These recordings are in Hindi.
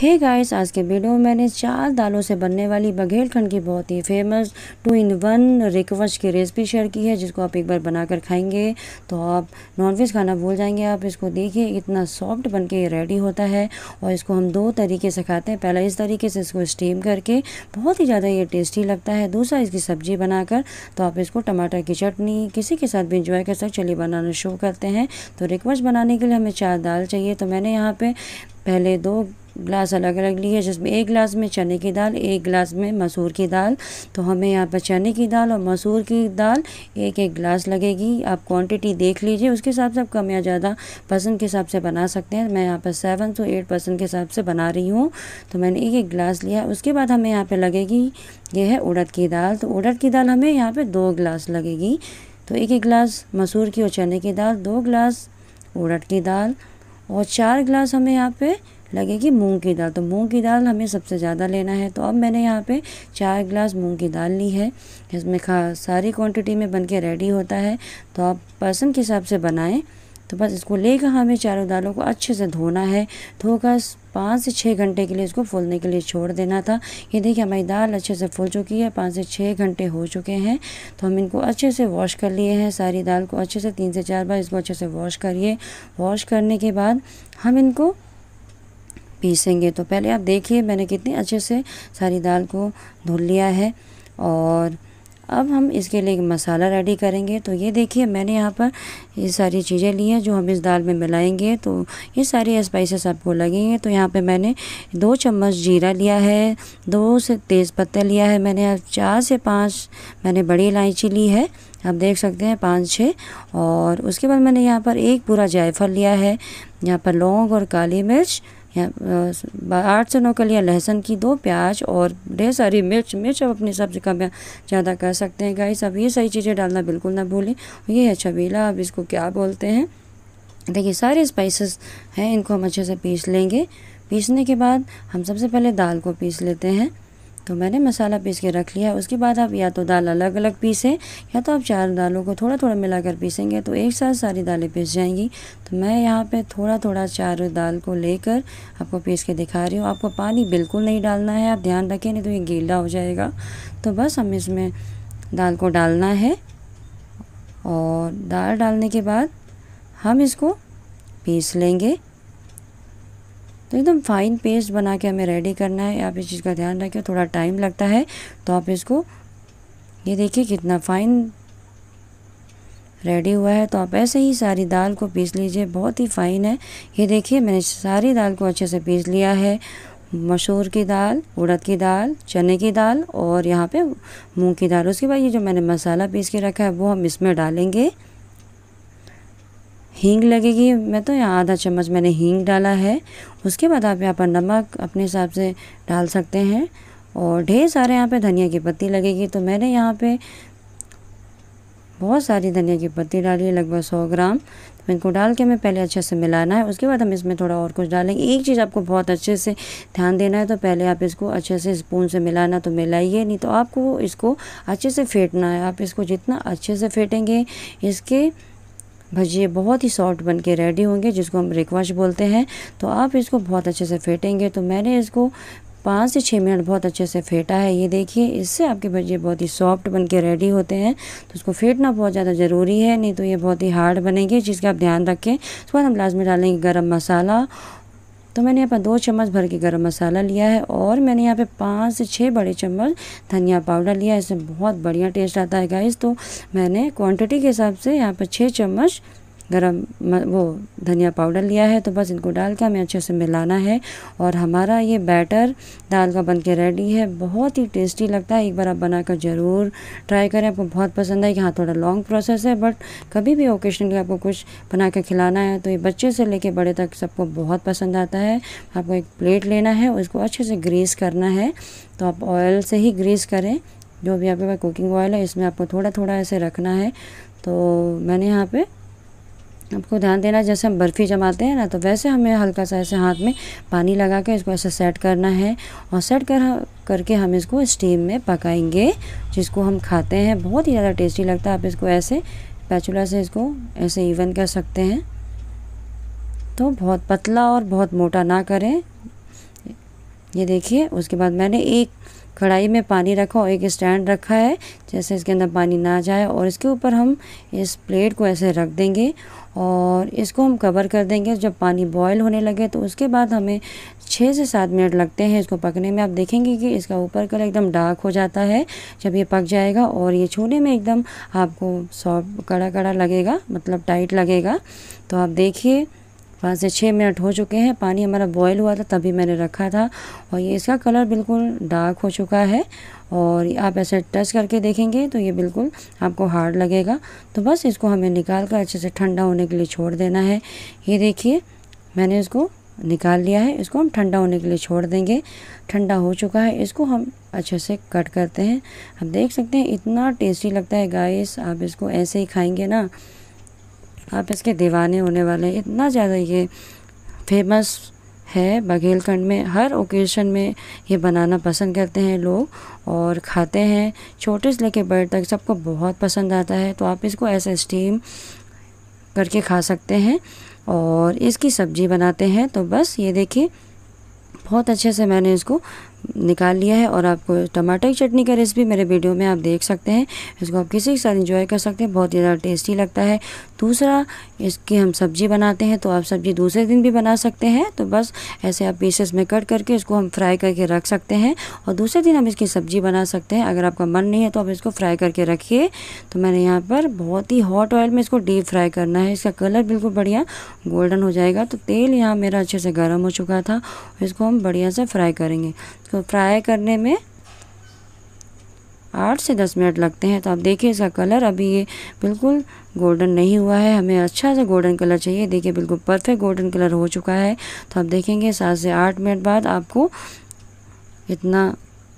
हे गाइस आज के वीडियो में मैंने चार दालों से बनने वाली बघेलखंड की बहुत ही फेमस टू इन वन रिकवश की रेसिपी शेयर की है जिसको आप एक बार बनाकर खाएंगे तो आप नॉनवेज खाना भूल जाएंगे आप इसको देखिए इतना सॉफ्ट बन के रेडी होता है और इसको हम दो तरीके से खाते हैं पहला इस तरीके से इसको स्टीम करके बहुत ही ज़्यादा ये टेस्टी लगता है दूसरा इसकी सब्ज़ी बनाकर तो आप इसको टमाटर की चटनी किसी के साथ भी इंजॉय कर सकते चलिए बनाना शुरू करते हैं तो रिकवश बनाने के लिए हमें चार दाल चाहिए तो मैंने यहाँ पर पहले दो ग्लास अलग अलग ली है जिसमें एक गिलास में चने की दाल एक गिलास में मसूर की दाल तो हमें यहाँ पर चने की दाल और मसूर की दाल एक एक गिलास लगेगी आप क्वांटिटी देख लीजिए उसके हिसाब से आप कम या ज़्यादा पसंद के हिसाब से बना सकते हैं मैं यहाँ पर सेवन टू एट परसेंट के हिसाब से बना रही हूँ तो मैंने एक एक गिलास लिया उसके बाद हमें यहाँ पर लगेगी ये है उड़द की दाल तो उड़द की दाल हमें यहाँ पर दो गिलास लगेगी तो एक एक गिलास मसूर की और चने की दाल दो गिलास उड़द की दाल और चार गिलास हमें यहाँ पर लगेगी मूंग की दाल तो मूंग की दाल हमें सबसे ज़्यादा लेना है तो अब मैंने यहाँ पे चार गिलास मूंग की दाल ली है इसमें खा सारी क्वांटिटी में बन के रेडी होता है तो आप पर्सन के हिसाब से बनाएं तो बस इसको लेकर हमें चारों दालों को अच्छे से धोना है धोकर पाँच से छः घंटे के लिए इसको फूलने के लिए छोड़ देना था ये देखिए हमारी दाल अच्छे से फूल चुकी है पाँच से छः घंटे हो चुके हैं तो हम इनको अच्छे से वॉश कर लिए हैं सारी दाल को अच्छे से तीन से चार बार इसको अच्छे से वॉश करिए वॉश करने के बाद हम इनको पीसेंगे तो पहले आप देखिए मैंने कितने अच्छे से सारी दाल को धुल लिया है और अब हम इसके लिए मसाला रेडी करेंगे तो ये देखिए मैंने यहाँ पर ये सारी चीज़ें ली हैं जो हम इस दाल में मिलाएंगे तो ये सारे स्पाइसेस आपको लगेंगे तो यहाँ पे मैंने दो चम्मच जीरा लिया है दो से तेज़ पत्ता लिया है मैंने अब चार से पाँच मैंने बड़ी इलायची ली है आप देख सकते हैं पाँच छः और उसके बाद मैंने यहाँ पर एक पूरा जायफल लिया है यहाँ पर लौंग और काली मिर्च आठ जनों के लिए लहसुन की दो प्याज और ढेर सारी मिर्च मिर्च आप अपनी सब्ज़ी का ज़्यादा कर सकते हैं गाइस अब ये सही चीज़ें डालना बिल्कुल ना भूलें ये है छबीला अब इसको क्या बोलते हैं देखिए सारे स्पाइसेस हैं इनको हम अच्छे से पीस लेंगे पीसने के बाद हम सबसे पहले दाल को पीस लेते हैं तो मैंने मसाला पीस के रख लिया उसके बाद आप या तो दाल अलग अलग पीसें या तो आप चार दालों को थोड़ा थोड़ा मिलाकर पीसेंगे तो एक साथ सारी दालें पीस जाएंगी तो मैं यहाँ पे थोड़ा थोड़ा चार दाल को लेकर आपको पीस के दिखा रही हूँ आपको पानी बिल्कुल नहीं डालना है आप ध्यान रखें नहीं तो ये गीला हो जाएगा तो बस हम इसमें दाल को डालना है और दाल डालने के बाद हम इसको पीस लेंगे तो एकदम फाइन पेस्ट बना के हमें रेडी करना है आप इस चीज़ का ध्यान रखें थोड़ा टाइम लगता है तो आप इसको ये देखिए कितना फ़ाइन रेडी हुआ है तो आप ऐसे ही सारी दाल को पीस लीजिए बहुत ही फ़ाइन है ये देखिए मैंने सारी दाल को अच्छे से पीस लिया है मसूर की दाल उड़द की दाल चने की दाल और यहाँ पे मूंग की दाल उसके बाद ये जो मैंने मसाला पीस के रखा है वो हम इसमें डालेंगे हींग लगेगी मैं तो यहाँ आधा चम्मच मैंने हींग डाला है उसके बाद आप यहाँ पर नमक अपने हिसाब से डाल सकते हैं और ढेर सारे यहाँ पे धनिया की पत्ती लगेगी तो मैंने यहाँ पे बहुत सारी धनिया की पत्ती डाली है लगभग सौ ग्राम तो इनको डाल के हमें पहले अच्छे से मिलाना है उसके बाद हम इसमें थोड़ा और कुछ डालेंगे एक चीज़ आपको बहुत अच्छे से ध्यान देना है तो पहले आप इसको अच्छे से स्पून से मिलाना तो मिलाइए नहीं तो आपको इसको अच्छे से फेंटना है आप इसको जितना अच्छे से फेंटेंगे इसके भजिए बहुत ही सॉफ्ट बन के रेडी होंगे जिसको हम ब्रेकवाश बोलते हैं तो आप इसको बहुत अच्छे से फेंटेंगे तो मैंने इसको पाँच से छः मिनट बहुत अच्छे से फेंटा है ये देखिए इससे आपके भजिए बहुत ही सॉफ्ट बन के रेडी होते हैं तो उसको फेंटना बहुत ज़्यादा ज़रूरी है नहीं तो ये बहुत ही हार्ड बनेंगे जिसका आप ध्यान रखें उसके बाद हम लास्ट में डालेंगे गर्म मसाला तो मैंने यहाँ पर दो चम्मच भर के गरम मसाला लिया है और मैंने यहाँ पे पाँच से छः बड़े चम्मच धनिया पाउडर लिया है इसमें बहुत बढ़िया टेस्ट आता है गाइस तो मैंने क्वांटिटी के हिसाब से यहाँ पर छः चम्मच गरम वो धनिया पाउडर लिया है तो बस इनको डाल के हमें अच्छे से मिलाना है और हमारा ये बैटर दाल का बन के रेडी है बहुत ही टेस्टी लगता है एक बार आप बनाकर ज़रूर ट्राई करें आपको बहुत पसंद कि हाँ थोड़ा लॉन्ग प्रोसेस है बट कभी भी ओकेजनली आपको कुछ बना के खिलाना है तो ये बच्चे से लेके बड़े तक सबको बहुत पसंद आता है आपको एक प्लेट लेना है उसको अच्छे से ग्रीस करना है तो आप ऑयल से ही ग्रीस करें जो भी आपके पास कुकिंग ऑयल है इसमें आपको थोड़ा थोड़ा ऐसे रखना है तो मैंने यहाँ पे आपको ध्यान देना जैसे हम बर्फ़ी जमाते हैं ना तो वैसे हमें हल्का सा ऐसे हाथ में पानी लगा के इसको ऐसे सेट करना है और सेट कर करके हम इसको स्टीम में पकाएंगे जिसको हम खाते हैं बहुत ही ज़्यादा टेस्टी लगता है आप इसको ऐसे पैचुला से इसको ऐसे इवन कर सकते हैं तो बहुत पतला और बहुत मोटा ना करें ये देखिए उसके बाद मैंने एक कढ़ाई में पानी रखा और एक स्टैंड रखा है जैसे इसके अंदर पानी ना जाए और इसके ऊपर हम इस प्लेट को ऐसे रख देंगे और इसको हम कवर कर देंगे जब पानी बॉयल होने लगे तो उसके बाद हमें छः से सात मिनट लगते हैं इसको पकने में आप देखेंगे कि इसका ऊपर कलर एकदम डार्क हो जाता है जब ये पक जाएगा और ये छूने में एकदम आपको सॉफ्ट कड़ा कड़ा लगेगा मतलब टाइट लगेगा तो आप देखिए पाँच से छः मिनट हो चुके हैं पानी हमारा बॉयल हुआ था तभी मैंने रखा था और ये इसका कलर बिल्कुल डार्क हो चुका है और आप ऐसे टच करके देखेंगे तो ये बिल्कुल आपको हार्ड लगेगा तो बस इसको हमें निकाल कर अच्छे से ठंडा होने के लिए छोड़ देना है ये देखिए मैंने इसको निकाल लिया है इसको हम ठंडा होने के लिए छोड़ देंगे ठंडा हो चुका है इसको हम अच्छे से कट करते हैं आप देख सकते हैं इतना टेस्टी लगता है गाइस आप इसको ऐसे ही खाएंगे ना आप इसके दीवाने होने वाले इतना ज़्यादा ये फेमस है बघेलखंड में हर ओकेज़न में ये बनाना पसंद करते हैं लोग और खाते हैं छोटे से लेके बड़े तक सबको बहुत पसंद आता है तो आप इसको ऐसे स्टीम करके खा सकते हैं और इसकी सब्ज़ी बनाते हैं तो बस ये देखिए बहुत अच्छे से मैंने इसको निकाल लिया है और आपको टमाटर की चटनी का रेसिपी मेरे वीडियो में आप देख सकते हैं इसको आप किसी के साथ इंजॉय कर सकते हैं बहुत ही ज़्यादा टेस्टी लगता है दूसरा इसकी हम सब्ज़ी बनाते हैं तो आप सब्ज़ी दूसरे दिन भी बना सकते हैं तो बस ऐसे आप पीसेस में कट करके इसको हम फ्राई करके रख सकते हैं और दूसरे दिन हम इसकी सब्ज़ी बना सकते हैं अगर आपका मन नहीं है तो आप इसको फ्राई करके रखिए तो मैंने यहाँ पर बहुत ही हॉट ऑयल में इसको डीप फ्राई करना है इसका कलर बिल्कुल बढ़िया गोल्डन हो जाएगा तो तेल यहाँ मेरा अच्छे से गर्म हो चुका था इसको हम बढ़िया से फ्राई करेंगे इसको तो फ्राई करने में आठ से दस मिनट लगते हैं तो आप देखिए इसका कलर अभी ये बिल्कुल गोल्डन नहीं हुआ है हमें अच्छा सा गोल्डन कलर चाहिए देखिए बिल्कुल परफेक्ट गोल्डन कलर हो चुका है तो आप देखेंगे सात से आठ मिनट बाद आपको इतना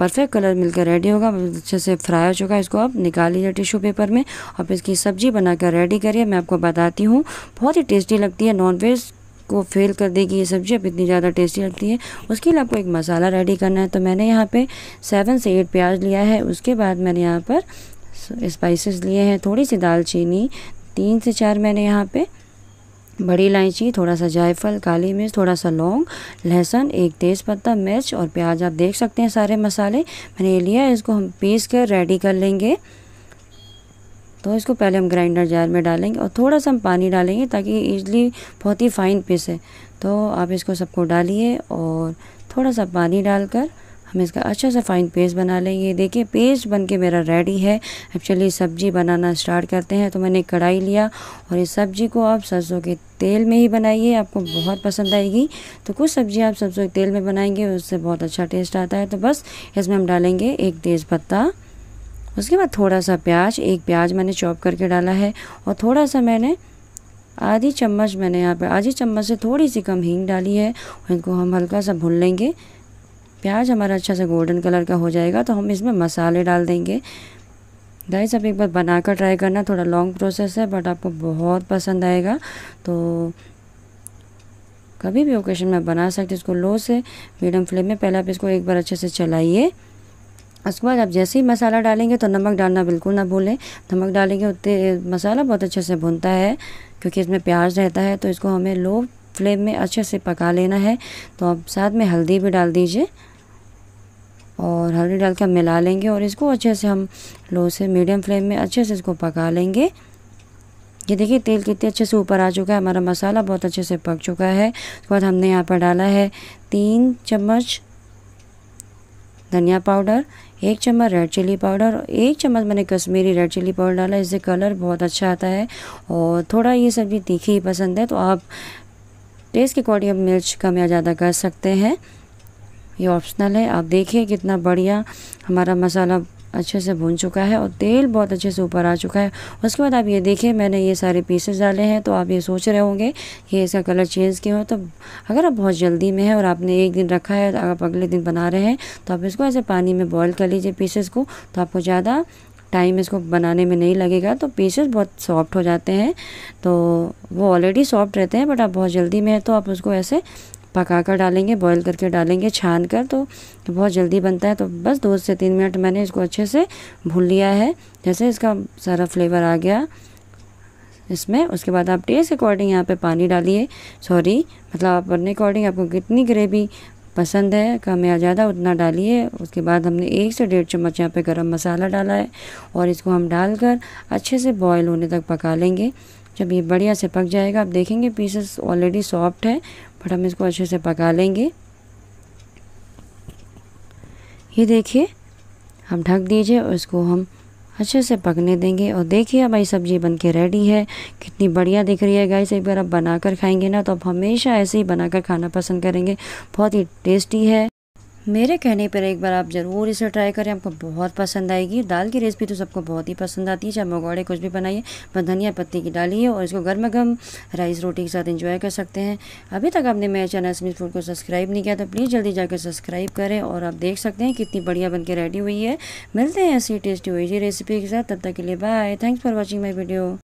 परफेक्ट कलर मिलकर रेडी होगा अच्छे से फ्राई हो चुका है इसको आप निकाल लीजिए टिश्यू पेपर में और इसकी सब्ज़ी बनाकर रेडी करिए मैं आपको बताती हूँ बहुत ही टेस्टी लगती है नॉनवेज को फेल कर देगी ये सब्ज़ी अब इतनी ज़्यादा टेस्टी लगती है उसके लिए आपको एक मसाला रेडी करना है तो मैंने यहाँ पे सेवन से एट प्याज लिया है उसके बाद मैंने यहाँ पर स्पाइसेस लिए हैं थोड़ी सी दालचीनी तीन से चार मैंने यहाँ पे बड़ी इलायची थोड़ा सा जायफल काली मिर्च थोड़ा सा लौंग लहसुन एक तेज़पत्ता मिर्च और प्याज आप देख सकते हैं सारे मसाले मैंने लिया है इसको हम पीस कर रेडी कर लेंगे तो इसको पहले हम ग्राइंडर जार में डालेंगे और थोड़ा सा हम पानी डालेंगे ताकि ईजली बहुत ही फाइन है तो आप इसको सबको डालिए और थोड़ा सा पानी डालकर हम इसका अच्छा सा फाइन पेस्ट बना लेंगे देखिए पेस्ट बन के मेरा रेडी है एक्चुअली सब्ज़ी बनाना स्टार्ट करते हैं तो मैंने कढ़ाई लिया और इस सब्ज़ी को आप सरसों के तेल में ही बनाइए आपको बहुत पसंद आएगी तो कुछ सब्ज़ी आप सरसों के तेल में बनाएंगे उससे बहुत अच्छा टेस्ट आता है तो बस इसमें हम डालेंगे एक तेज़पत्ता उसके बाद थोड़ा सा प्याज एक प्याज मैंने चॉप करके डाला है और थोड़ा सा मैंने आधी चम्मच मैंने यहाँ पर आधी चम्मच से थोड़ी सी कम हींग डाली है इनको हम हल्का सा भून लेंगे प्याज हमारा अच्छा सा गोल्डन कलर का हो जाएगा तो हम इसमें मसाले डाल देंगे गाइस आप एक बार बनाकर ट्राई करना थोड़ा लॉन्ग प्रोसेस है बट आपको बहुत पसंद आएगा तो कभी भी ओकेशन में बना सकते इसको लो से मीडियम फ्लेम में पहले आप इसको एक बार अच्छे से चलाइए उसके बाद आप जैसे ही मसाला डालेंगे तो नमक डालना बिल्कुल ना भूलें नमक डालेंगे उतने मसाला बहुत अच्छे से भुनता है क्योंकि इसमें प्याज रहता है तो इसको हमें लो फ्लेम में अच्छे से पका लेना है तो आप साथ में हल्दी भी डाल दीजिए और हल्दी डाल के हम मिला लेंगे और इसको अच्छे से हम लो से मीडियम फ्लेम में अच्छे से इसको पका लेंगे ये देखिए तेल कितने अच्छे से ऊपर आ चुका है हमारा मसाला बहुत अच्छे से पक चुका है उसके बाद हमने यहाँ पर डाला है तीन चम्मच धनिया पाउडर एक चम्मच रेड चिली पाउडर और एक चम्मच मैंने कश्मीरी रेड चिली पाउडर डाला इससे कलर बहुत अच्छा आता है और थोड़ा ये सब्ज़ी तीखी ही पसंद है तो आप टेस्ट के अकॉर्डिंग आप मिर्च कम या ज़्यादा कर सकते हैं ये ऑप्शनल है आप देखिए कितना बढ़िया हमारा मसाला अच्छे से भून चुका है और तेल बहुत अच्छे से ऊपर आ चुका है उसके बाद आप ये देखिए मैंने ये सारे पीसेस डाले हैं तो आप ये सोच रहे होंगे कि इसका कलर चेंज क्यों हो तो अगर आप बहुत जल्दी में है और आपने एक दिन रखा है तो आप अगले दिन बना रहे हैं तो आप इसको ऐसे पानी में बॉयल कर लीजिए पीसेस को तो आपको ज़्यादा टाइम इसको बनाने में नहीं लगेगा तो पीसेस बहुत सॉफ्ट हो जाते हैं तो वो ऑलरेडी सॉफ्ट रहते हैं बट आप बहुत जल्दी में हैं तो आप उसको ऐसे पका कर डालेंगे बॉईल करके डालेंगे छान कर तो बहुत जल्दी बनता है तो बस दो से तीन मिनट मैंने इसको अच्छे से भून लिया है जैसे इसका सारा फ्लेवर आ गया इसमें उसके बाद आप टेस्ट अकॉर्डिंग यहाँ पे पानी डालिए सॉरी मतलब आप अपने अकॉर्डिंग आपको कितनी ग्रेवी पसंद है कम या ज़्यादा उतना डालिए उसके बाद हमने एक से डेढ़ चम्मच यहाँ पे गरम मसाला डाला है और इसको हम डालकर अच्छे से बॉयल होने तक पका लेंगे जब ये बढ़िया से पक जाएगा आप देखेंगे पीसेस ऑलरेडी सॉफ्ट है बट हम इसको अच्छे से पका लेंगे ये देखिए हम ढक दीजिए और इसको हम अच्छे से पकने देंगे और देखिए हमारी सब्ज़ी बन के रेडी है कितनी बढ़िया दिख रही है गाइस एक बार आप बनाकर खाएंगे ना तो आप हमेशा ऐसे ही बनाकर खाना पसंद करेंगे बहुत ही टेस्टी है मेरे कहने पर एक बार आप ज़रूर इसे ट्राई करें आपको बहुत पसंद आएगी दाल की रेसिपी तो सबको बहुत ही पसंद आती है चाहे मगौड़े कुछ भी बनाइए बस धनिया पत्ती की डालिए और इसको गर्मा गर्म राइस रोटी के साथ इंजॉय कर सकते हैं अभी तक आपने मेरे चैनल स्मिथ फूड को सब्सक्राइब नहीं किया तो प्लीज़ जल्दी जाकर सब्सक्राइब करें और आप देख सकते हैं कितनी बढ़िया बन के रेडी हुई है मिलते हैं ऐसी टेस्टी हुई रेसिपी के साथ तब तक के लिए bye thanks for watching my video